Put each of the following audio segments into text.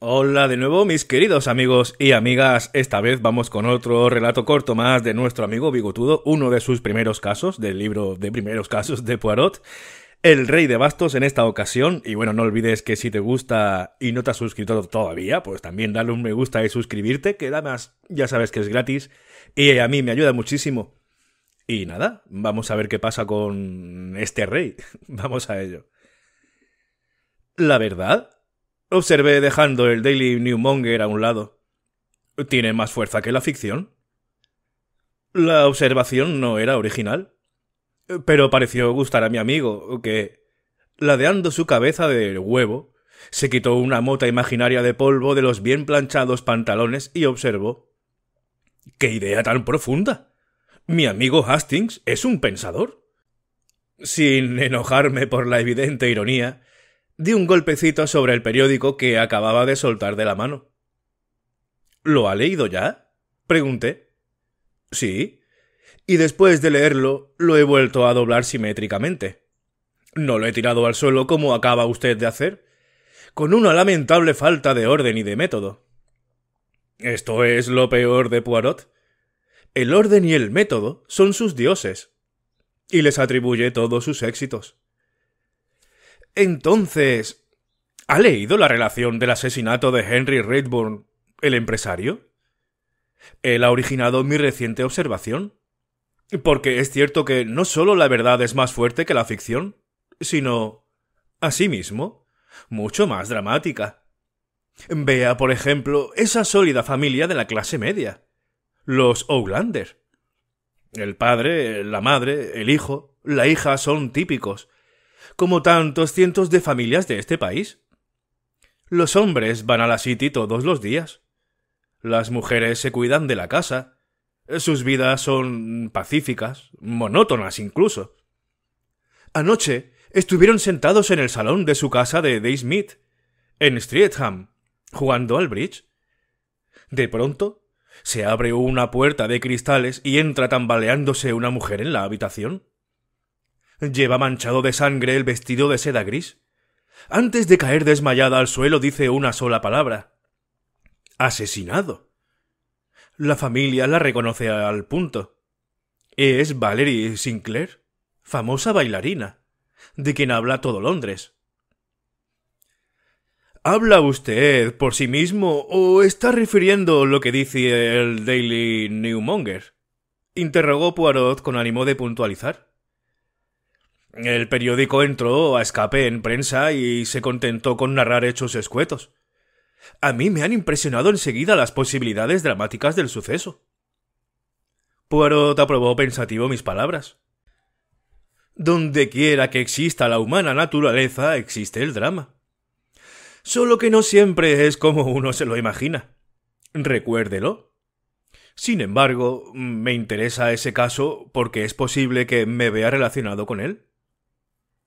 Hola de nuevo mis queridos amigos y amigas, esta vez vamos con otro relato corto más de nuestro amigo Bigotudo, uno de sus primeros casos, del libro de primeros casos de Poirot, El Rey de Bastos en esta ocasión, y bueno, no olvides que si te gusta y no te has suscrito todavía, pues también dale un me gusta y suscribirte, que además ya sabes que es gratis, y a mí me ayuda muchísimo. Y nada, vamos a ver qué pasa con este rey, vamos a ello. La verdad Observé dejando el Daily Newmonger a un lado. ¿Tiene más fuerza que la ficción? La observación no era original, pero pareció gustar a mi amigo, que, ladeando su cabeza del huevo, se quitó una mota imaginaria de polvo de los bien planchados pantalones y observó. ¡Qué idea tan profunda! Mi amigo Hastings es un pensador. Sin enojarme por la evidente ironía, di un golpecito sobre el periódico que acababa de soltar de la mano. ¿Lo ha leído ya? pregunté. Sí. Y después de leerlo, lo he vuelto a doblar simétricamente. No lo he tirado al suelo como acaba usted de hacer, con una lamentable falta de orden y de método. Esto es lo peor de Poirot. El orden y el método son sus dioses, y les atribuye todos sus éxitos. Entonces, ¿ha leído la relación del asesinato de Henry Redburn, el empresario? Él ha originado mi reciente observación. Porque es cierto que no solo la verdad es más fuerte que la ficción, sino, asimismo, mucho más dramática. Vea, por ejemplo, esa sólida familia de la clase media, los Oulander. El padre, la madre, el hijo, la hija son típicos, como tantos cientos de familias de este país. Los hombres van a la City todos los días. Las mujeres se cuidan de la casa. Sus vidas son pacíficas, monótonas incluso. Anoche estuvieron sentados en el salón de su casa de Smith, en Streatham, jugando al bridge. De pronto, se abre una puerta de cristales y entra tambaleándose una mujer en la habitación. Lleva manchado de sangre el vestido de seda gris. Antes de caer desmayada al suelo dice una sola palabra. Asesinado. La familia la reconoce al punto. Es Valerie Sinclair, famosa bailarina, de quien habla todo Londres. ¿Habla usted por sí mismo o está refiriendo lo que dice el Daily Newmonger? interrogó Poirot con ánimo de puntualizar. El periódico entró a escape en prensa y se contentó con narrar hechos escuetos. A mí me han impresionado enseguida las posibilidades dramáticas del suceso. Poirot aprobó pensativo mis palabras. Donde quiera que exista la humana naturaleza, existe el drama. Solo que no siempre es como uno se lo imagina. Recuérdelo. Sin embargo, me interesa ese caso porque es posible que me vea relacionado con él.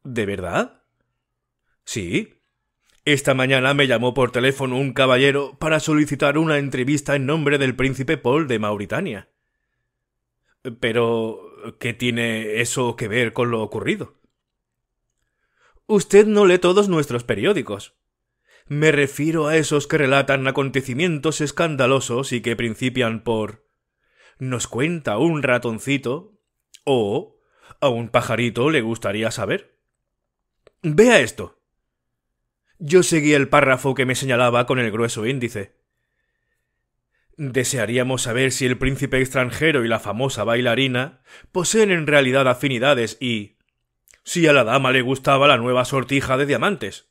¿De verdad? Sí. Esta mañana me llamó por teléfono un caballero para solicitar una entrevista en nombre del príncipe Paul de Mauritania. Pero. ¿qué tiene eso que ver con lo ocurrido? Usted no lee todos nuestros periódicos. Me refiero a esos que relatan acontecimientos escandalosos y que principian por nos cuenta un ratoncito o a un pajarito le gustaría saber. Vea esto. Yo seguí el párrafo que me señalaba con el grueso índice. Desearíamos saber si el príncipe extranjero y la famosa bailarina poseen en realidad afinidades y si a la dama le gustaba la nueva sortija de diamantes.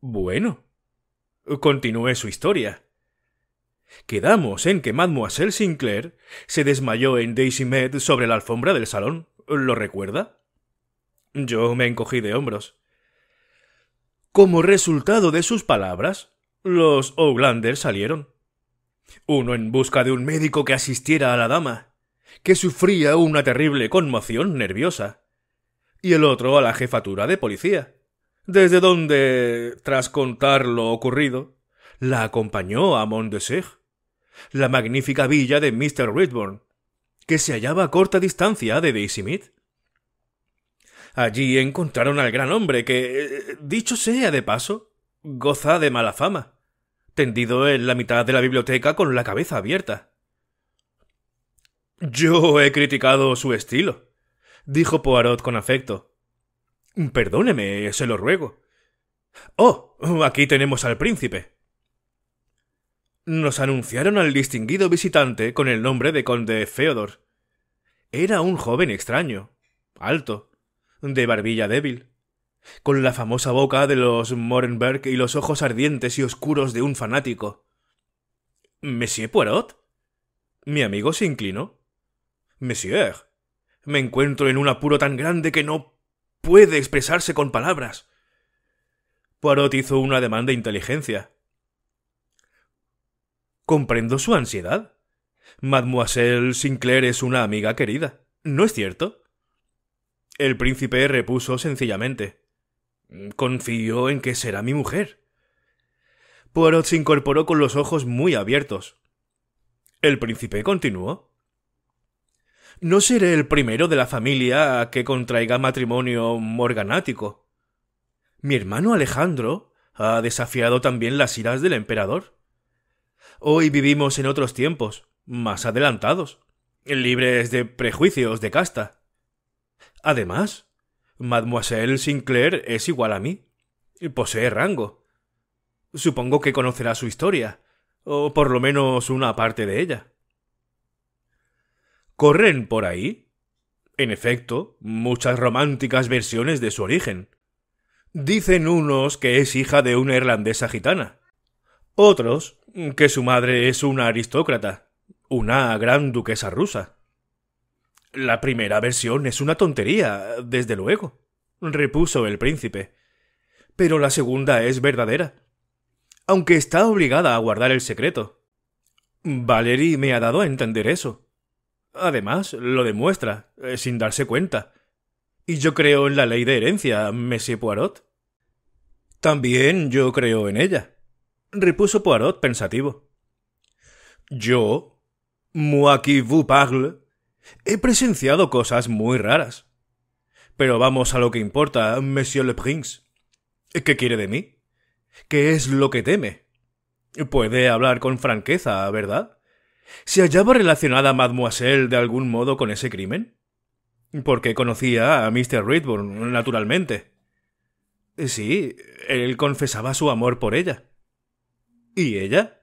Bueno. Continué su historia. Quedamos en que Mademoiselle Sinclair se desmayó en Daisy Med sobre la alfombra del salón. ¿Lo recuerda? Yo me encogí de hombros. Como resultado de sus palabras, los O'Landers salieron. Uno en busca de un médico que asistiera a la dama, que sufría una terrible conmoción nerviosa, y el otro a la jefatura de policía, desde donde, tras contar lo ocurrido, la acompañó a Mont la magnífica villa de Mr. Redburn, que se hallaba a corta distancia de Daisy Mead. Allí encontraron al gran hombre que, eh, dicho sea de paso, goza de mala fama, tendido en la mitad de la biblioteca con la cabeza abierta. Yo he criticado su estilo, dijo Poirot con afecto. Perdóneme, se lo ruego. Oh, aquí tenemos al príncipe. Nos anunciaron al distinguido visitante con el nombre de conde Feodor. Era un joven extraño, alto, de barbilla débil, con la famosa boca de los Morenberg y los ojos ardientes y oscuros de un fanático. Monsieur Poirot. Mi amigo se inclinó. Monsieur, me encuentro en un apuro tan grande que no puede expresarse con palabras. Poirot hizo una demanda de inteligencia. Comprendo su ansiedad. Mademoiselle Sinclair es una amiga querida, ¿no es cierto? El príncipe repuso sencillamente Confío en que será mi mujer. Poirot se incorporó con los ojos muy abiertos. El príncipe continuó. No seré el primero de la familia a que contraiga matrimonio morganático. Mi hermano Alejandro ha desafiado también las iras del emperador. Hoy vivimos en otros tiempos, más adelantados, libres de prejuicios de casta. Además, Mademoiselle Sinclair es igual a mí. Posee rango. Supongo que conocerá su historia, o por lo menos una parte de ella. Corren por ahí, en efecto, muchas románticas versiones de su origen. Dicen unos que es hija de una irlandesa gitana, otros que su madre es una aristócrata, una gran duquesa rusa. La primera versión es una tontería, desde luego, repuso el príncipe. Pero la segunda es verdadera. Aunque está obligada a guardar el secreto. Valery me ha dado a entender eso. Además, lo demuestra, eh, sin darse cuenta. Y yo creo en la ley de herencia, Monsieur Poirot. También yo creo en ella, repuso Poirot pensativo. Yo, moi vous He presenciado cosas muy raras. Pero vamos a lo que importa, Monsieur le Prince. ¿Qué quiere de mí? ¿Qué es lo que teme? Puede hablar con franqueza, ¿verdad? ¿Se hallaba relacionada Mademoiselle de algún modo con ese crimen? Porque conocía a Mr. Redburn, naturalmente. Sí, él confesaba su amor por ella. ¿Y ella?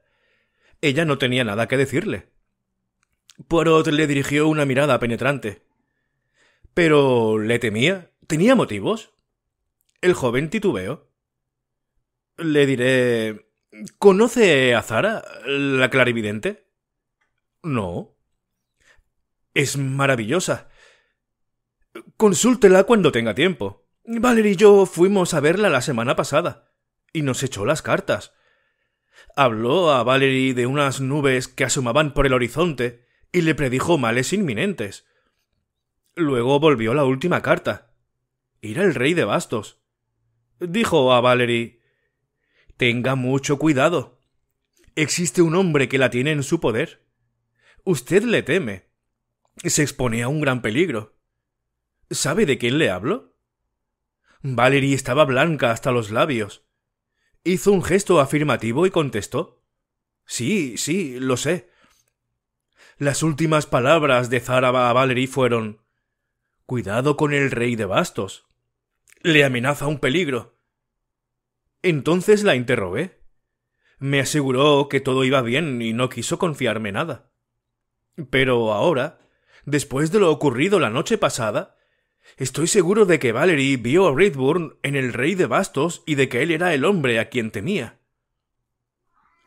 Ella no tenía nada que decirle. Poirot le dirigió una mirada penetrante. ¿Pero le temía? ¿Tenía motivos? El joven titubeó. Le diré... ¿Conoce a Zara, la clarividente? No. Es maravillosa. Consúltela cuando tenga tiempo. —Valerie y yo fuimos a verla la semana pasada, y nos echó las cartas. Habló a Valerie de unas nubes que asomaban por el horizonte y le predijo males inminentes. Luego volvió la última carta. Era el rey de bastos. Dijo a Valery Tenga mucho cuidado. Existe un hombre que la tiene en su poder. Usted le teme. Se expone a un gran peligro. ¿Sabe de quién le hablo? Valery estaba blanca hasta los labios. Hizo un gesto afirmativo y contestó. Sí, sí, lo sé. Las últimas palabras de Zara a Valery fueron Cuidado con el rey de bastos. Le amenaza un peligro. Entonces la interrogué. Me aseguró que todo iba bien y no quiso confiarme nada. Pero ahora, después de lo ocurrido la noche pasada, estoy seguro de que Valery vio a Redburn en el rey de bastos y de que él era el hombre a quien temía.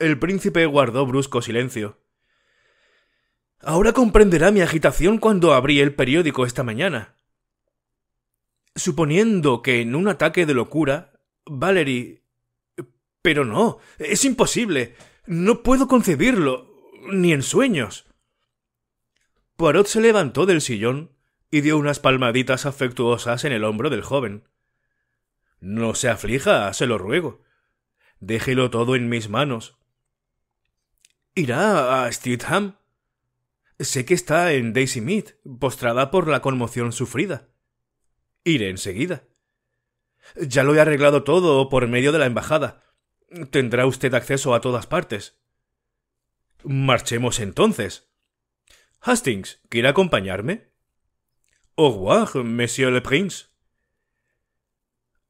El príncipe guardó brusco silencio. Ahora comprenderá mi agitación cuando abrí el periódico esta mañana. Suponiendo que en un ataque de locura, Valerie... Pero no, es imposible. No puedo concebirlo, ni en sueños. Poirot se levantó del sillón y dio unas palmaditas afectuosas en el hombro del joven. No se aflija, se lo ruego. Déjelo todo en mis manos. ¿Irá a Sé que está en Daisy Mead, postrada por la conmoción sufrida. Iré enseguida. Ya lo he arreglado todo por medio de la embajada. Tendrá usted acceso a todas partes. Marchemos entonces. Hastings, ¿quiere acompañarme? Au revoir, monsieur le prince.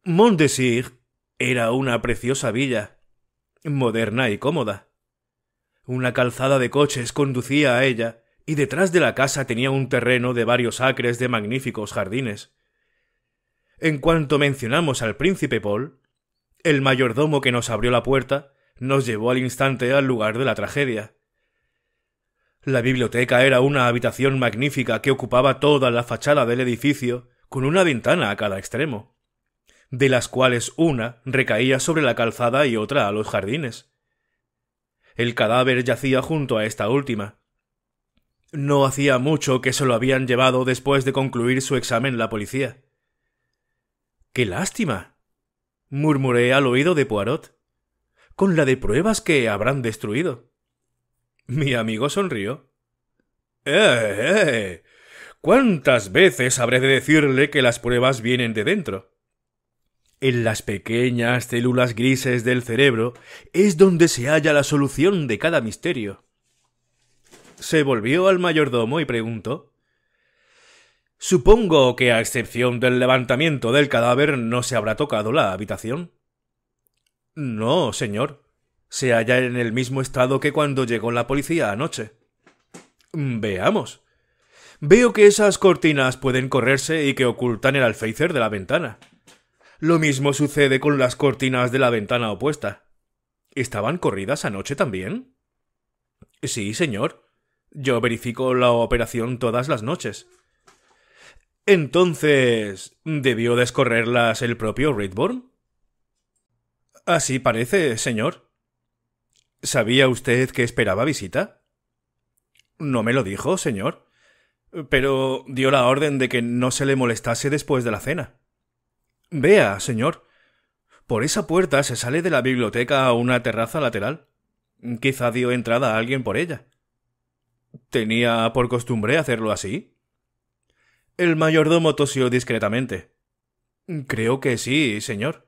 Montdesir era una preciosa villa, moderna y cómoda. Una calzada de coches conducía a ella, y detrás de la casa tenía un terreno de varios acres de magníficos jardines. En cuanto mencionamos al príncipe Paul, el mayordomo que nos abrió la puerta nos llevó al instante al lugar de la tragedia. La biblioteca era una habitación magnífica que ocupaba toda la fachada del edificio, con una ventana a cada extremo, de las cuales una recaía sobre la calzada y otra a los jardines. El cadáver yacía junto a esta última, no hacía mucho que se lo habían llevado después de concluir su examen la policía. ¡Qué lástima! murmuré al oído de Poirot. Con la de pruebas que habrán destruido. Mi amigo sonrió. ¡Eh, eh! eh. ¿Cuántas veces habré de decirle que las pruebas vienen de dentro? En las pequeñas células grises del cerebro es donde se halla la solución de cada misterio se volvió al mayordomo y preguntó Supongo que a excepción del levantamiento del cadáver no se habrá tocado la habitación. No, señor. Se halla en el mismo estado que cuando llegó la policía anoche. Veamos. Veo que esas cortinas pueden correrse y que ocultan el alféizar de la ventana. Lo mismo sucede con las cortinas de la ventana opuesta. ¿Estaban corridas anoche también? Sí, señor. Yo verifico la operación todas las noches. Entonces, ¿debió descorrerlas el propio Redborn? Así parece, señor. ¿Sabía usted que esperaba visita? No me lo dijo, señor. Pero dio la orden de que no se le molestase después de la cena. Vea, señor. Por esa puerta se sale de la biblioteca a una terraza lateral. Quizá dio entrada a alguien por ella. Tenía por costumbre hacerlo así. El mayordomo tosió discretamente. Creo que sí, señor.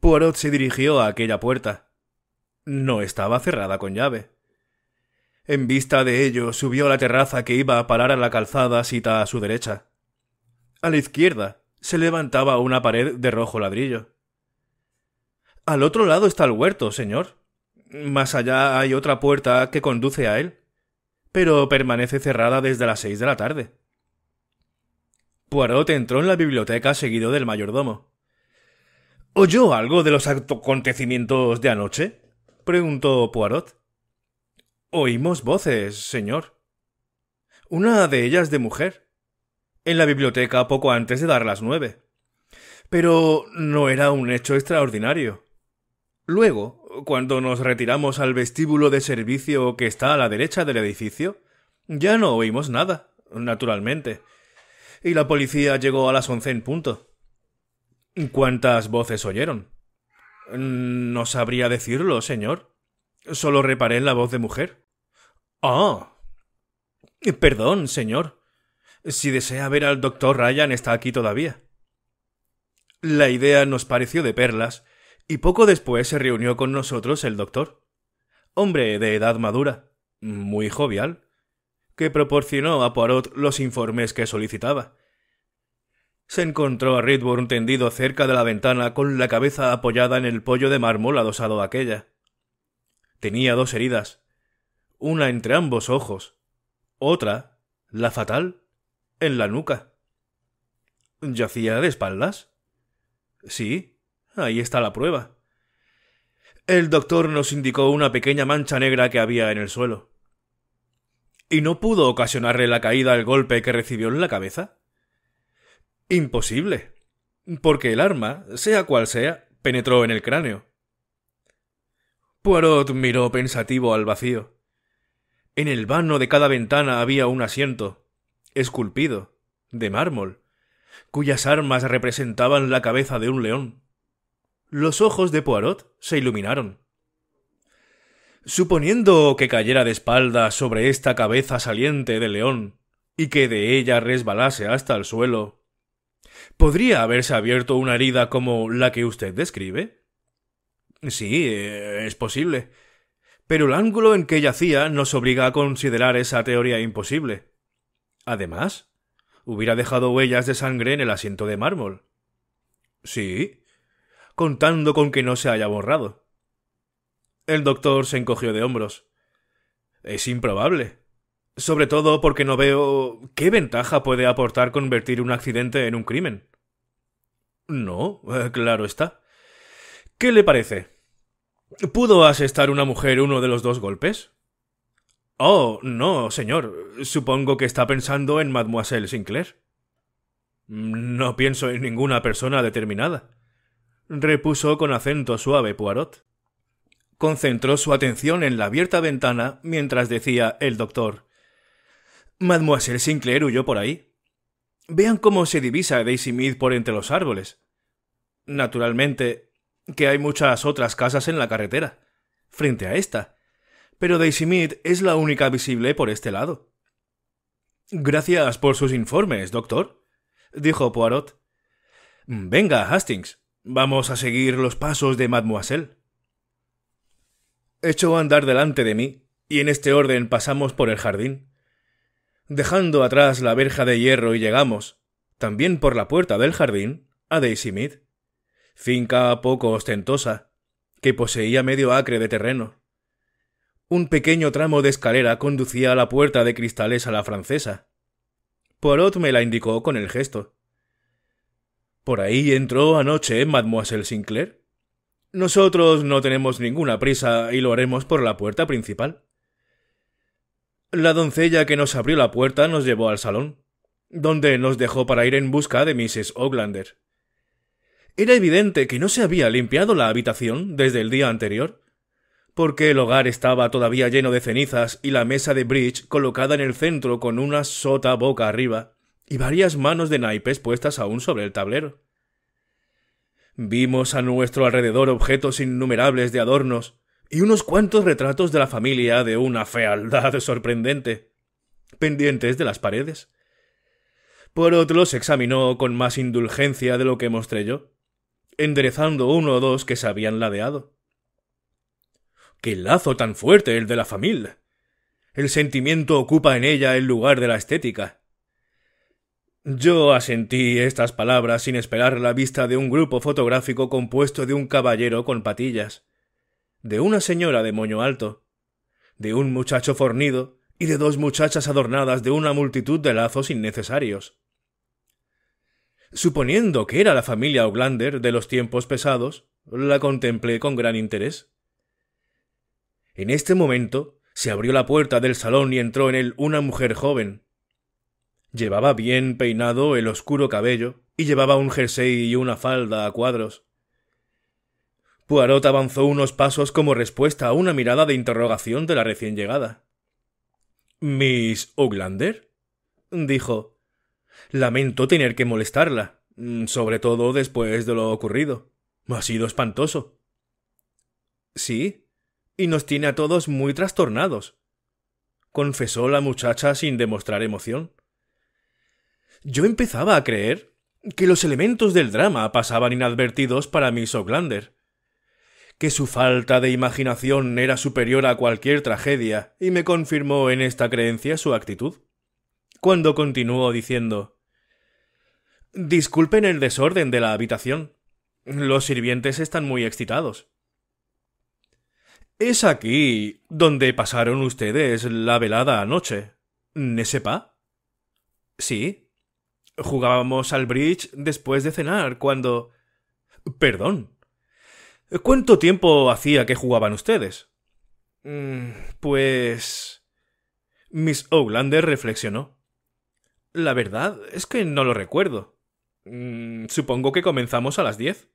Poirot se dirigió a aquella puerta. No estaba cerrada con llave. En vista de ello, subió a la terraza que iba a parar a la calzada sita a su derecha. A la izquierda se levantaba una pared de rojo ladrillo. Al otro lado está el huerto, señor. Más allá hay otra puerta que conduce a él pero permanece cerrada desde las seis de la tarde. Poirot entró en la biblioteca seguido del mayordomo. ¿Oyó algo de los acontecimientos de anoche? preguntó Poirot. Oímos voces, señor. Una de ellas de mujer. En la biblioteca poco antes de dar las nueve. Pero no era un hecho extraordinario. Luego, cuando nos retiramos al vestíbulo de servicio que está a la derecha del edificio, ya no oímos nada, naturalmente. Y la policía llegó a las once en punto. ¿Cuántas voces oyeron? Mm, no sabría decirlo, señor. Solo reparé en la voz de mujer. Ah. Perdón, señor. Si desea ver al doctor Ryan está aquí todavía. La idea nos pareció de perlas, y poco después se reunió con nosotros el doctor, hombre de edad madura, muy jovial, que proporcionó a Poirot los informes que solicitaba. Se encontró a Ridburn tendido cerca de la ventana con la cabeza apoyada en el pollo de mármol adosado a aquella. Tenía dos heridas, una entre ambos ojos, otra, la fatal, en la nuca. ¿Yacía de espaldas? Sí, Ahí está la prueba. El doctor nos indicó una pequeña mancha negra que había en el suelo. ¿Y no pudo ocasionarle la caída el golpe que recibió en la cabeza? Imposible. Porque el arma, sea cual sea, penetró en el cráneo. Poirot miró pensativo al vacío. En el vano de cada ventana había un asiento, esculpido, de mármol, cuyas armas representaban la cabeza de un león los ojos de Poirot se iluminaron. Suponiendo que cayera de espaldas sobre esta cabeza saliente de león y que de ella resbalase hasta el suelo, ¿podría haberse abierto una herida como la que usted describe? Sí, eh, es posible. Pero el ángulo en que yacía nos obliga a considerar esa teoría imposible. Además, hubiera dejado huellas de sangre en el asiento de mármol. Sí, contando con que no se haya borrado. El doctor se encogió de hombros. Es improbable. Sobre todo porque no veo qué ventaja puede aportar convertir un accidente en un crimen. No, eh, claro está. ¿Qué le parece? ¿Pudo asestar una mujer uno de los dos golpes? Oh, no, señor. Supongo que está pensando en Mademoiselle Sinclair. No pienso en ninguna persona determinada repuso con acento suave Poirot. Concentró su atención en la abierta ventana mientras decía el doctor Mademoiselle Sinclair huyó por ahí. Vean cómo se divisa Daisy por entre los árboles. Naturalmente, que hay muchas otras casas en la carretera, frente a esta, pero Daisy Mead es la única visible por este lado. Gracias por sus informes, doctor, dijo Poirot. Venga, Hastings, Vamos a seguir los pasos de mademoiselle. Echó a andar delante de mí, y en este orden pasamos por el jardín. Dejando atrás la verja de hierro y llegamos, también por la puerta del jardín, a Daisy Mead, finca poco ostentosa, que poseía medio acre de terreno. Un pequeño tramo de escalera conducía a la puerta de cristales a la francesa. Poirot me la indicó con el gesto. Por ahí entró anoche Mademoiselle Sinclair. Nosotros no tenemos ninguna prisa y lo haremos por la puerta principal. La doncella que nos abrió la puerta nos llevó al salón, donde nos dejó para ir en busca de Mrs. Oglander. Era evidente que no se había limpiado la habitación desde el día anterior, porque el hogar estaba todavía lleno de cenizas y la mesa de bridge colocada en el centro con una sota boca arriba y varias manos de naipes puestas aún sobre el tablero. Vimos a nuestro alrededor objetos innumerables de adornos y unos cuantos retratos de la familia de una fealdad sorprendente, pendientes de las paredes. Por otro, se examinó con más indulgencia de lo que mostré yo, enderezando uno o dos que se habían ladeado. ¡Qué lazo tan fuerte el de la familia! El sentimiento ocupa en ella el lugar de la estética. Yo asentí estas palabras sin esperar la vista de un grupo fotográfico compuesto de un caballero con patillas, de una señora de moño alto, de un muchacho fornido y de dos muchachas adornadas de una multitud de lazos innecesarios. Suponiendo que era la familia Oglander de los tiempos pesados, la contemplé con gran interés. En este momento se abrió la puerta del salón y entró en él una mujer joven, Llevaba bien peinado el oscuro cabello y llevaba un jersey y una falda a cuadros. Poirot avanzó unos pasos como respuesta a una mirada de interrogación de la recién llegada. ¿Miss Oglander? dijo. Lamento tener que molestarla, mm, sobre todo después de lo ocurrido. Ha sido espantoso. Sí, y nos tiene a todos muy trastornados, confesó la muchacha sin demostrar emoción yo empezaba a creer que los elementos del drama pasaban inadvertidos para Miss Oglander, que su falta de imaginación era superior a cualquier tragedia, y me confirmó en esta creencia su actitud. Cuando continuó diciendo Disculpen el desorden de la habitación. Los sirvientes están muy excitados. Es aquí donde pasaron ustedes la velada anoche, ¿ne sepa? Sí, Jugábamos al bridge después de cenar, cuando... Perdón. ¿Cuánto tiempo hacía que jugaban ustedes? Mm, pues... Miss owlander reflexionó. La verdad es que no lo recuerdo. Mm, supongo que comenzamos a las diez.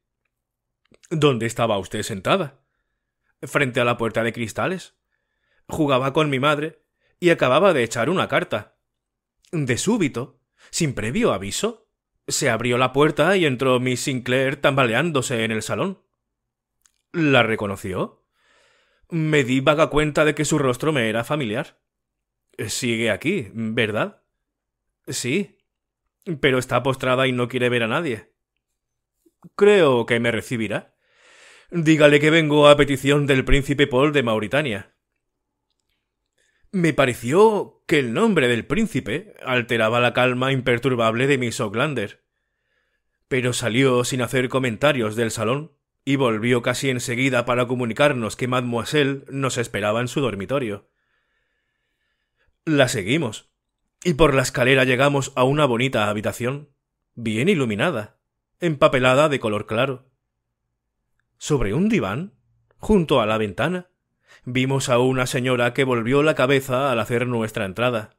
¿Dónde estaba usted sentada? Frente a la puerta de cristales. Jugaba con mi madre y acababa de echar una carta. De súbito, sin previo aviso. Se abrió la puerta y entró Miss Sinclair tambaleándose en el salón. ¿La reconoció? Me di vaga cuenta de que su rostro me era familiar. Sigue aquí, ¿verdad? Sí. Pero está postrada y no quiere ver a nadie. Creo que me recibirá. Dígale que vengo a petición del príncipe Paul de Mauritania. Me pareció que el nombre del príncipe alteraba la calma imperturbable de Miss Oglander. Pero salió sin hacer comentarios del salón y volvió casi enseguida para comunicarnos que Mademoiselle nos esperaba en su dormitorio. La seguimos, y por la escalera llegamos a una bonita habitación, bien iluminada, empapelada de color claro. Sobre un diván, junto a la ventana, vimos a una señora que volvió la cabeza al hacer nuestra entrada.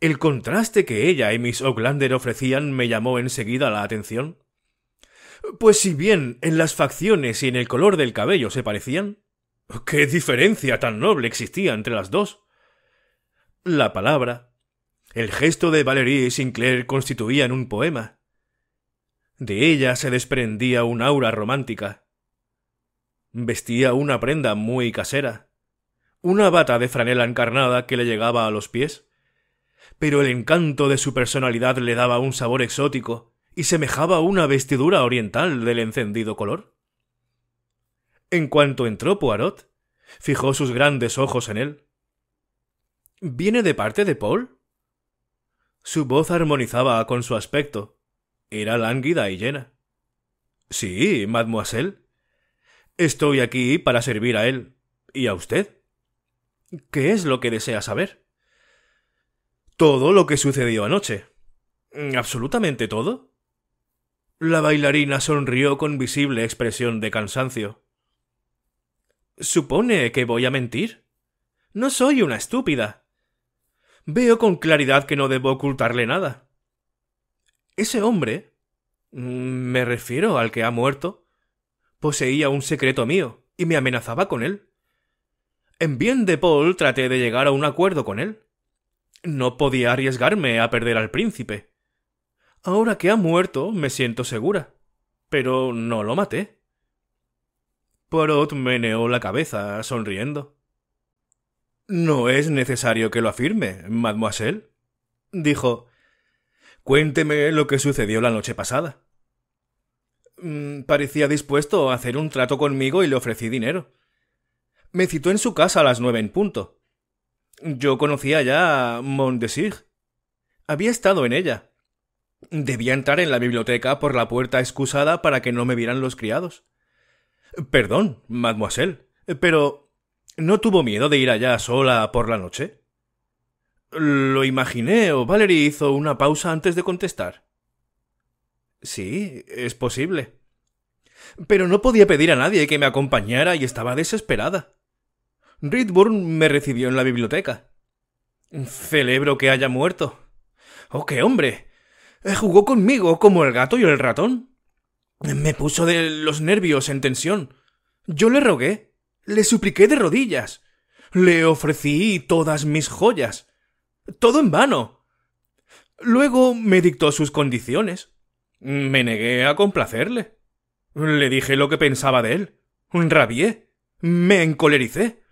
El contraste que ella y Miss Oglander ofrecían me llamó enseguida la atención. Pues si bien en las facciones y en el color del cabello se parecían, ¿qué diferencia tan noble existía entre las dos? La palabra, el gesto de Valerie Sinclair constituían un poema. De ella se desprendía un aura romántica. Vestía una prenda muy casera, una bata de franela encarnada que le llegaba a los pies. Pero el encanto de su personalidad le daba un sabor exótico y semejaba una vestidura oriental del encendido color. En cuanto entró Poirot, fijó sus grandes ojos en él. ¿Viene de parte de Paul? Su voz armonizaba con su aspecto. Era lánguida y llena. Sí, mademoiselle. Estoy aquí para servir a él y a usted. ¿Qué es lo que desea saber? Todo lo que sucedió anoche. ¿Absolutamente todo? La bailarina sonrió con visible expresión de cansancio. ¿Supone que voy a mentir? No soy una estúpida. Veo con claridad que no debo ocultarle nada. Ese hombre mm, me refiero al que ha muerto, poseía un secreto mío y me amenazaba con él. En bien de Paul traté de llegar a un acuerdo con él. No podía arriesgarme a perder al príncipe. Ahora que ha muerto, me siento segura. Pero no lo maté. Porot meneó la cabeza, sonriendo. No es necesario que lo afirme, mademoiselle, dijo. Cuénteme lo que sucedió la noche pasada. Mm, parecía dispuesto a hacer un trato conmigo y le ofrecí dinero. Me citó en su casa a las nueve en punto. Yo conocía ya a Montdesir. Había estado en ella. Debía entrar en la biblioteca por la puerta excusada para que no me vieran los criados. Perdón, mademoiselle, pero ¿no tuvo miedo de ir allá sola por la noche? Lo imaginé, o Valerie hizo una pausa antes de contestar. Sí, es posible. Pero no podía pedir a nadie que me acompañara y estaba desesperada. Ridburn me recibió en la biblioteca. Celebro que haya muerto. ¡Oh, qué hombre! Eh, jugó conmigo como el gato y el ratón. Me puso de los nervios en tensión. Yo le rogué, le supliqué de rodillas, le ofrecí todas mis joyas. Todo en vano. Luego me dictó sus condiciones. Me negué a complacerle. Le dije lo que pensaba de él. Rabié. Me encolericé.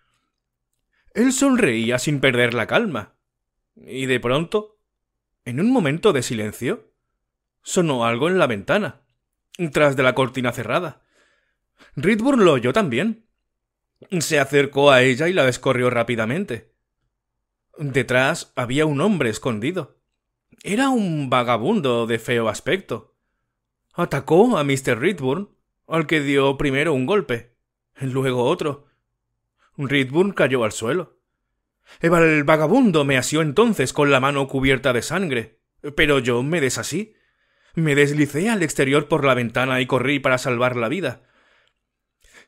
Él sonreía sin perder la calma. Y de pronto, en un momento de silencio, sonó algo en la ventana, tras de la cortina cerrada. Ridburn lo oyó también. Se acercó a ella y la descorrió rápidamente. Detrás había un hombre escondido. Era un vagabundo de feo aspecto. Atacó a Mr. Ridburn, al que dio primero un golpe, luego otro. Ridburn cayó al suelo. El vagabundo me asió entonces con la mano cubierta de sangre, pero yo me desasí. Me deslicé al exterior por la ventana y corrí para salvar la vida.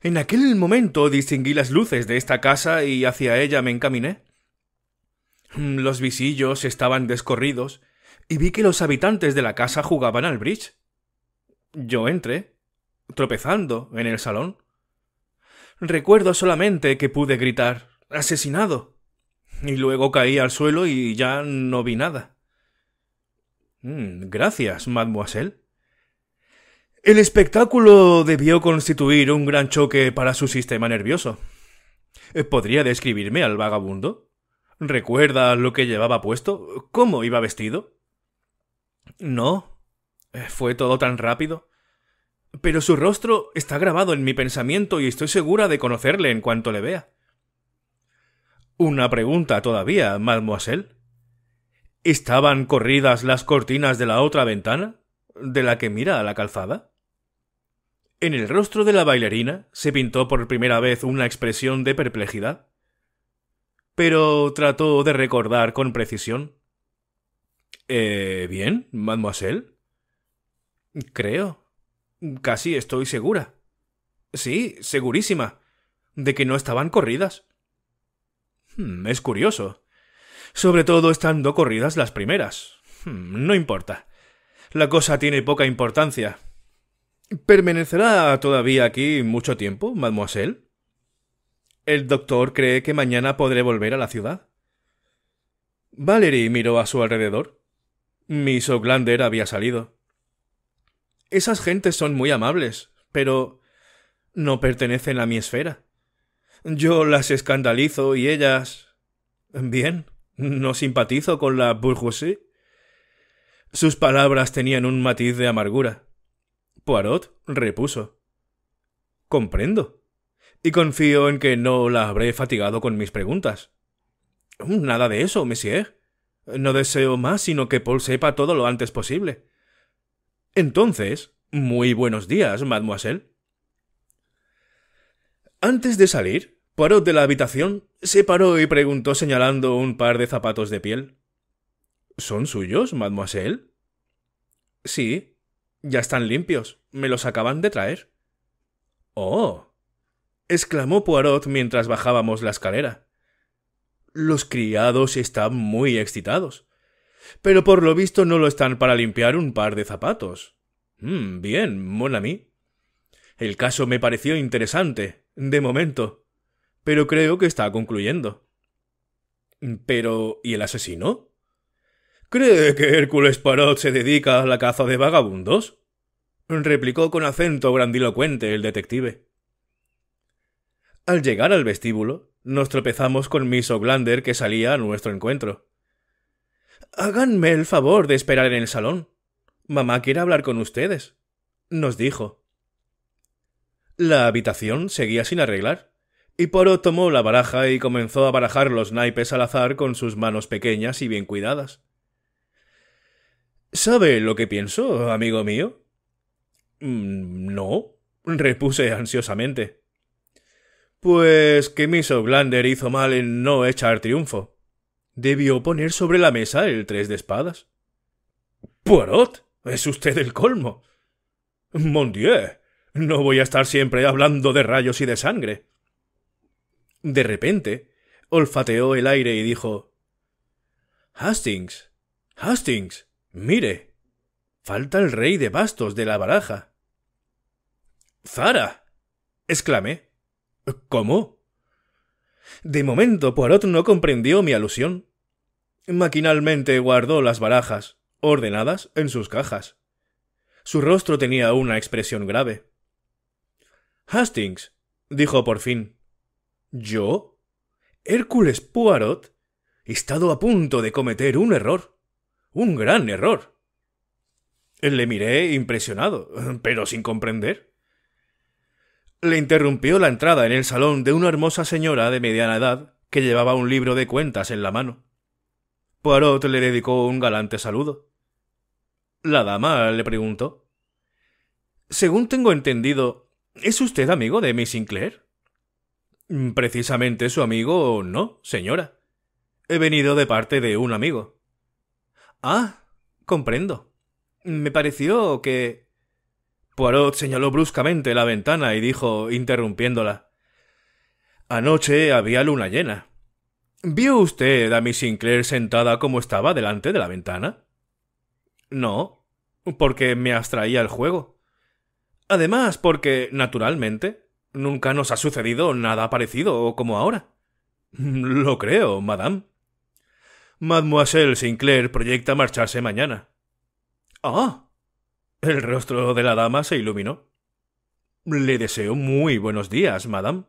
En aquel momento distinguí las luces de esta casa y hacia ella me encaminé. Los visillos estaban descorridos y vi que los habitantes de la casa jugaban al bridge. Yo entré, tropezando, en el salón. Recuerdo solamente que pude gritar asesinado. Y luego caí al suelo y ya no vi nada. Mm, gracias, mademoiselle. El espectáculo debió constituir un gran choque para su sistema nervioso. ¿Podría describirme al vagabundo? ¿Recuerda lo que llevaba puesto? ¿Cómo iba vestido? No, eh, fue todo tan rápido. Pero su rostro está grabado en mi pensamiento y estoy segura de conocerle en cuanto le vea. Una pregunta todavía, mademoiselle. ¿Estaban corridas las cortinas de la otra ventana? ¿De la que mira a la calzada? En el rostro de la bailarina se pintó por primera vez una expresión de perplejidad, pero trató de recordar con precisión. Eh, bien, mademoiselle. Creo. Casi estoy segura. Sí, segurísima. de que no estaban corridas. Hmm, es curioso. Sobre todo estando corridas las primeras. Hmm, no importa. La cosa tiene poca importancia. ¿Permanecerá todavía aquí mucho tiempo, mademoiselle? ¿El doctor cree que mañana podré volver a la ciudad? Valerie miró a su alrededor. Miss Oglander había salido. Esas gentes son muy amables, pero no pertenecen a mi esfera. Yo las escandalizo y ellas. Bien, no simpatizo con la bourgeoisie. Sus palabras tenían un matiz de amargura. Poirot repuso. Comprendo. Y confío en que no la habré fatigado con mis preguntas. Nada de eso, monsieur. No deseo más sino que Paul sepa todo lo antes posible. Entonces, muy buenos días, mademoiselle. Antes de salir, Poirot de la habitación, se paró y preguntó señalando un par de zapatos de piel. ¿Son suyos, mademoiselle? Sí. Ya están limpios. Me los acaban de traer. Oh. exclamó Poirot mientras bajábamos la escalera. Los criados están muy excitados. Pero por lo visto no lo están para limpiar un par de zapatos. Mm, bien, mon mí. El caso me pareció interesante, de momento. Pero creo que está concluyendo. Pero, ¿y el asesino? ¿Cree que Hércules Parot se dedica a la caza de vagabundos? replicó con acento grandilocuente el detective. Al llegar al vestíbulo, nos tropezamos con Miss Oglander que salía a nuestro encuentro. Háganme el favor de esperar en el salón. Mamá quiere hablar con ustedes, nos dijo. La habitación seguía sin arreglar, y Poro tomó la baraja y comenzó a barajar los naipes al azar con sus manos pequeñas y bien cuidadas. ¿Sabe lo que pienso, amigo mío? Mm, no, repuse ansiosamente. Pues que Miss Oglander hizo mal en no echar triunfo debió poner sobre la mesa el tres de espadas. Poirot, es usted el colmo. Mon Dieu, no voy a estar siempre hablando de rayos y de sangre. De repente, olfateó el aire y dijo Hastings. Hastings. mire. Falta el rey de bastos de la baraja. Zara. exclamé. ¿Cómo? De momento Poirot no comprendió mi alusión. Maquinalmente guardó las barajas, ordenadas en sus cajas. Su rostro tenía una expresión grave. Hastings, dijo por fin. ¿Yo? Hércules Poirot, he estado a punto de cometer un error. Un gran error. Le miré impresionado, pero sin comprender. Le interrumpió la entrada en el salón de una hermosa señora de mediana edad que llevaba un libro de cuentas en la mano. Poirot le dedicó un galante saludo. La dama le preguntó. Según tengo entendido, ¿es usted amigo de Miss Sinclair? Precisamente su amigo no, señora. He venido de parte de un amigo. Ah, comprendo. Me pareció que. Poirot señaló bruscamente la ventana y dijo, interrumpiéndola. Anoche había luna llena. ¿Vio usted a Miss Sinclair sentada como estaba delante de la ventana? No, porque me abstraía el juego. Además, porque, naturalmente, nunca nos ha sucedido nada parecido como ahora. Lo creo, madame. Mademoiselle Sinclair proyecta marcharse mañana. Ah. El rostro de la dama se iluminó. Le deseo muy buenos días, madame.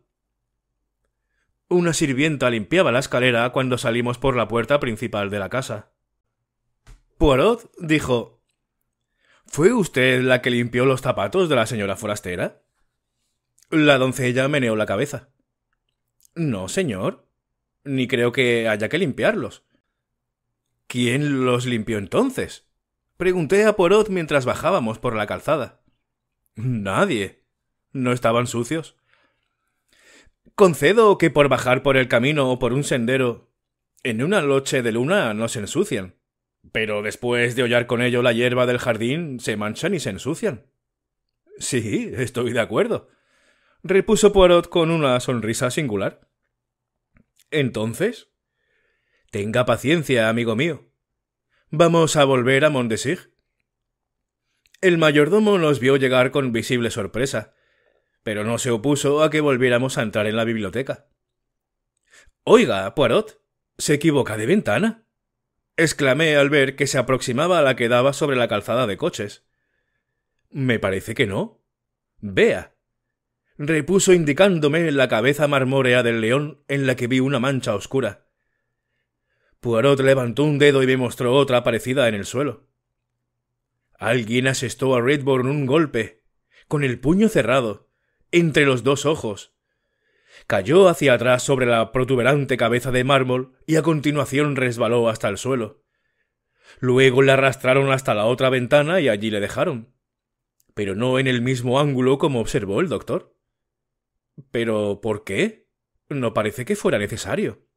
Una sirvienta limpiaba la escalera cuando salimos por la puerta principal de la casa. Poirot dijo ¿Fue usted la que limpió los zapatos de la señora forastera? La doncella meneó la cabeza. No, señor. Ni creo que haya que limpiarlos. ¿Quién los limpió entonces? Pregunté a Poirot mientras bajábamos por la calzada. Nadie. ¿No estaban sucios? Concedo que por bajar por el camino o por un sendero, en una noche de luna no se ensucian. Pero después de hollar con ello la hierba del jardín, se manchan y se ensucian. Sí, estoy de acuerdo, repuso Poirot con una sonrisa singular. Entonces. Tenga paciencia, amigo mío. Vamos a volver a Mondesig. El mayordomo los vio llegar con visible sorpresa, pero no se opuso a que volviéramos a entrar en la biblioteca. Oiga, Poirot, se equivoca de ventana. exclamé al ver que se aproximaba a la que daba sobre la calzada de coches. Me parece que no. Vea. repuso indicándome la cabeza marmórea del león en la que vi una mancha oscura. Poirot levantó un dedo y me mostró otra parecida en el suelo. Alguien asestó a Redbourne un golpe, con el puño cerrado, entre los dos ojos. Cayó hacia atrás sobre la protuberante cabeza de mármol y a continuación resbaló hasta el suelo. Luego le arrastraron hasta la otra ventana y allí le dejaron. Pero no en el mismo ángulo como observó el doctor. ¿Pero por qué? No parece que fuera necesario.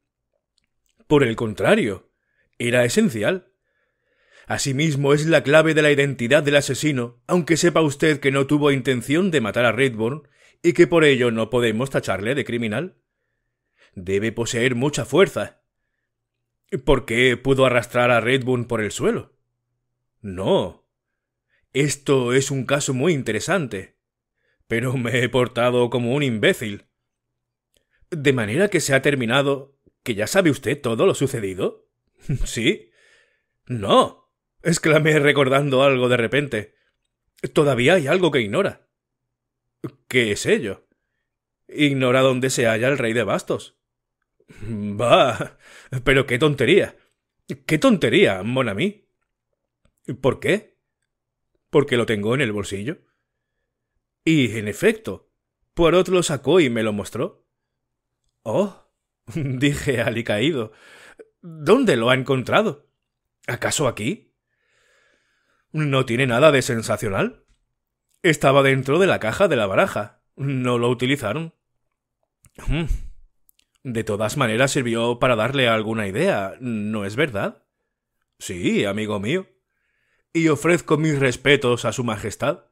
Por el contrario, era esencial. Asimismo es la clave de la identidad del asesino, aunque sepa usted que no tuvo intención de matar a y que por ello no podemos tacharle de criminal. Debe poseer mucha fuerza. ¿Por qué pudo arrastrar a Redburn por el suelo? No. Esto es un caso muy interesante. Pero me he portado como un imbécil. De manera que se ha terminado. ¿Que ya sabe usted todo lo sucedido? ¿Sí? No. exclamé recordando algo de repente. Todavía hay algo que ignora. ¿Qué es ello? Ignora dónde se halla el rey de bastos. Bah. Pero qué tontería. ¡Qué tontería, mon ¿Por qué? Porque lo tengo en el bolsillo. Y, en efecto, otro lo sacó y me lo mostró. Oh, dije alicaído. ¿Dónde lo ha encontrado? ¿Acaso aquí? No tiene nada de sensacional. Estaba dentro de la caja de la baraja. No lo utilizaron. Hmm. De todas maneras sirvió para darle alguna idea, ¿no es verdad? Sí, amigo mío. Y ofrezco mis respetos a su Majestad.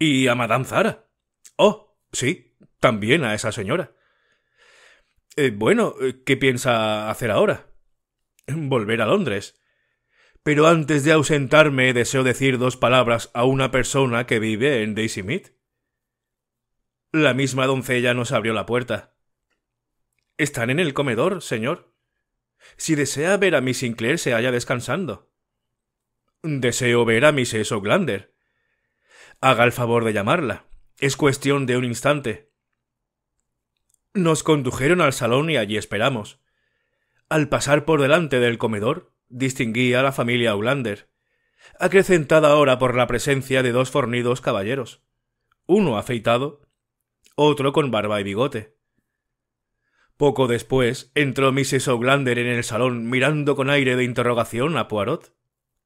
Y a Madame Zara. Oh, sí, también a esa señora. Eh, bueno, ¿qué piensa hacer ahora? Volver a Londres. Pero antes de ausentarme, deseo decir dos palabras a una persona que vive en Daisy Mead. La misma doncella nos abrió la puerta. Están en el comedor, señor. Si desea ver a Miss Sinclair, se halla descansando. Deseo ver a Mrs. O'Glander. Haga el favor de llamarla. Es cuestión de un instante. Nos condujeron al salón y allí esperamos. Al pasar por delante del comedor, distinguía a la familia Aulander, acrecentada ahora por la presencia de dos fornidos caballeros, uno afeitado, otro con barba y bigote. Poco después entró Mrs. Aulander en el salón mirando con aire de interrogación a Poirot,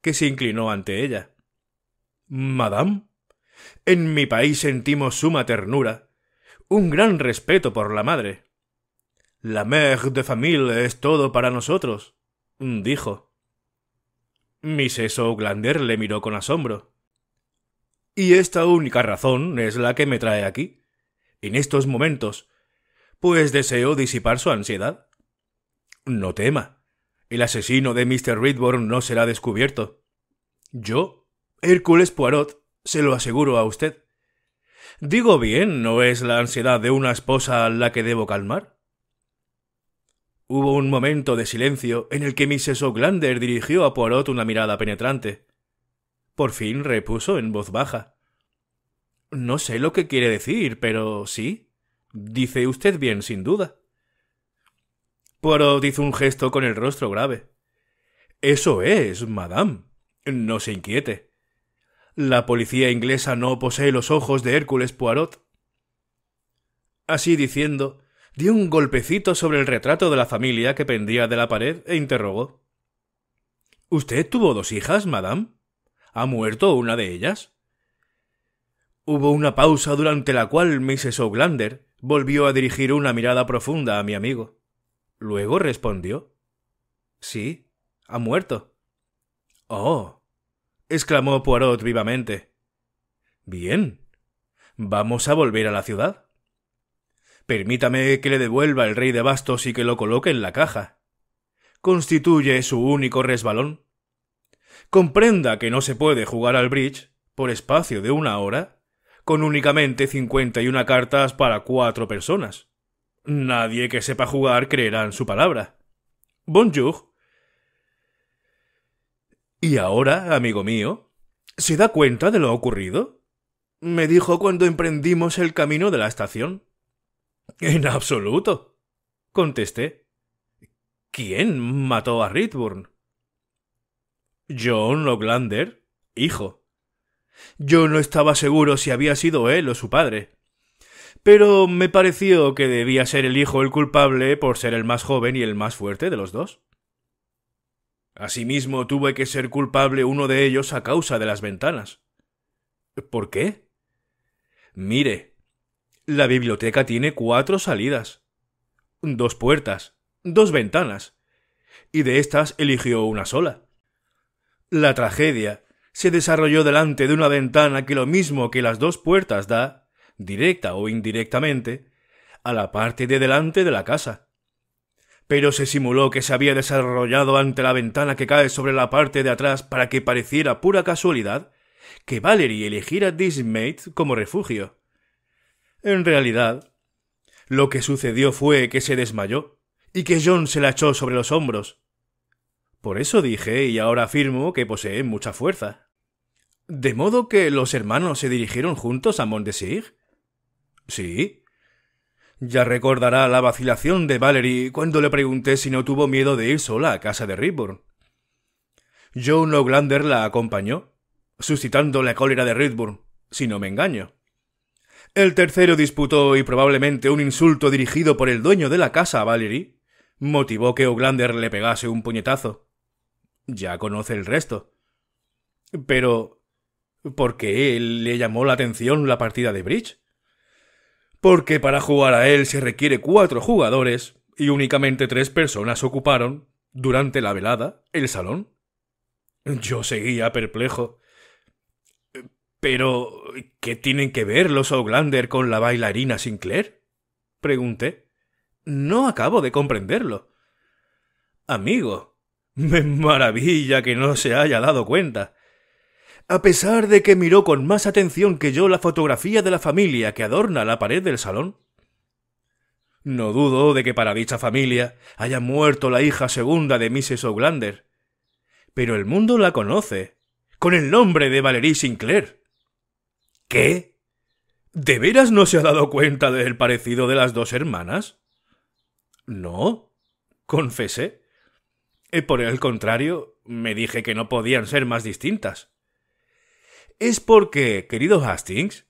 que se inclinó ante ella. Madame, en mi país sentimos suma ternura, un gran respeto por la madre. La mère de famille es todo para nosotros, dijo. Mrs. O'Glander le miró con asombro. Y esta única razón es la que me trae aquí, en estos momentos, pues deseo disipar su ansiedad. No tema, el asesino de Mr. Redborn no será descubierto. Yo, Hércules Poirot, se lo aseguro a usted. Digo bien, ¿no es la ansiedad de una esposa la que debo calmar? Hubo un momento de silencio en el que Mrs. O'Glander dirigió a Poirot una mirada penetrante. Por fin repuso en voz baja. No sé lo que quiere decir, pero sí. Dice usted bien, sin duda. Poirot hizo un gesto con el rostro grave. Eso es, madame. No se inquiete. La policía inglesa no posee los ojos de Hércules Poirot. Así diciendo, dio un golpecito sobre el retrato de la familia que pendía de la pared e interrogó. ¿Usted tuvo dos hijas, madame? ¿Ha muerto una de ellas? Hubo una pausa durante la cual Mrs. O'Glander volvió a dirigir una mirada profunda a mi amigo. Luego respondió Sí, ha muerto. Oh. exclamó Poirot vivamente. Bien. Vamos a volver a la ciudad. Permítame que le devuelva el rey de bastos y que lo coloque en la caja. Constituye su único resbalón. Comprenda que no se puede jugar al bridge, por espacio de una hora, con únicamente cincuenta y una cartas para cuatro personas. Nadie que sepa jugar creerá en su palabra. Bonjour. ¿Y ahora, amigo mío? ¿Se da cuenta de lo ocurrido? Me dijo cuando emprendimos el camino de la estación. En absoluto, contesté. ¿Quién mató a Ritburn? John Loglander, hijo. Yo no estaba seguro si había sido él o su padre, pero me pareció que debía ser el hijo el culpable por ser el más joven y el más fuerte de los dos. Asimismo, tuve que ser culpable uno de ellos a causa de las ventanas. ¿Por qué? Mire, la biblioteca tiene cuatro salidas, dos puertas, dos ventanas, y de estas eligió una sola. La tragedia se desarrolló delante de una ventana que lo mismo que las dos puertas da, directa o indirectamente, a la parte de delante de la casa. Pero se simuló que se había desarrollado ante la ventana que cae sobre la parte de atrás para que pareciera pura casualidad que Valerie eligiera Mate como refugio. En realidad, lo que sucedió fue que se desmayó y que John se la echó sobre los hombros. Por eso dije y ahora afirmo que posee mucha fuerza. ¿De modo que los hermanos se dirigieron juntos a Montesig? Sí. Ya recordará la vacilación de Valerie cuando le pregunté si no tuvo miedo de ir sola a casa de Rydburn. John Oglander la acompañó, suscitando la cólera de Rydburn, si no me engaño. El tercero disputó y probablemente un insulto dirigido por el dueño de la casa a Valerie motivó que Oglander le pegase un puñetazo. Ya conoce el resto. Pero... ¿Por qué le llamó la atención la partida de bridge? Porque para jugar a él se requiere cuatro jugadores y únicamente tres personas ocuparon, durante la velada, el salón. Yo seguía perplejo. Pero, ¿qué tienen que ver los O'Glander con la bailarina Sinclair? Pregunté. No acabo de comprenderlo. Amigo, me maravilla que no se haya dado cuenta. A pesar de que miró con más atención que yo la fotografía de la familia que adorna la pared del salón. No dudo de que para dicha familia haya muerto la hija segunda de Mrs. O'Glander, Pero el mundo la conoce, con el nombre de Valerie Sinclair. ¿Qué? ¿De veras no se ha dado cuenta del parecido de las dos hermanas? No, confesé. Y eh, por el contrario, me dije que no podían ser más distintas. Es porque, querido Hastings,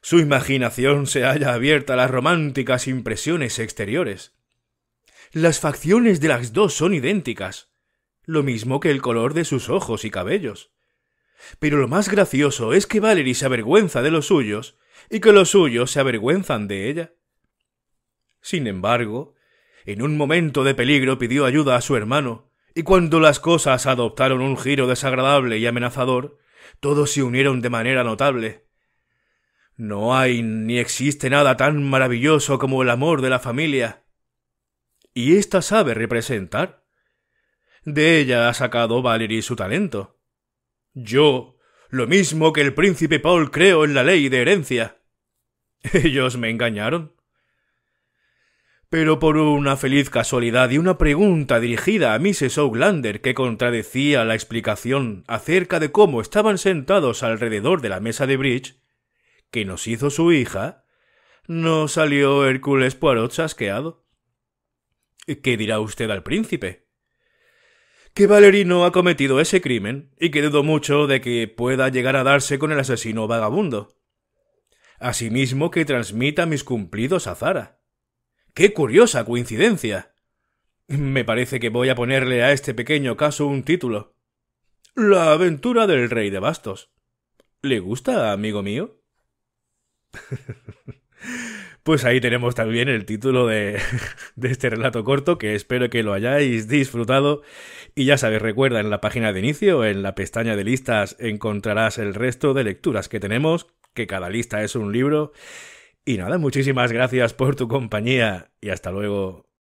su imaginación se halla abierta a las románticas impresiones exteriores. Las facciones de las dos son idénticas, lo mismo que el color de sus ojos y cabellos. Pero lo más gracioso es que Valerie se avergüenza de los suyos y que los suyos se avergüenzan de ella. Sin embargo, en un momento de peligro pidió ayuda a su hermano, y cuando las cosas adoptaron un giro desagradable y amenazador, todos se unieron de manera notable. No hay ni existe nada tan maravilloso como el amor de la familia. Y ésta sabe representar. De ella ha sacado Valerie su talento. Yo, lo mismo que el príncipe Paul, creo en la ley de herencia. Ellos me engañaron. Pero por una feliz casualidad y una pregunta dirigida a Mrs. O'Glander que contradecía la explicación acerca de cómo estaban sentados alrededor de la mesa de bridge, que nos hizo su hija, no salió Hércules Poirot chasqueado. ¿Qué dirá usted al príncipe? que Valerino ha cometido ese crimen y que dudo mucho de que pueda llegar a darse con el asesino vagabundo. Asimismo que transmita mis cumplidos a Zara. ¡Qué curiosa coincidencia! Me parece que voy a ponerle a este pequeño caso un título. La aventura del rey de bastos. ¿Le gusta, amigo mío? Pues ahí tenemos también el título de, este relato corto, que espero que lo hayáis disfrutado. Y ya sabes, recuerda, en la página de inicio, en la pestaña de listas, encontrarás el resto de lecturas que tenemos, que cada lista es un libro. Y nada, muchísimas gracias por tu compañía y hasta luego.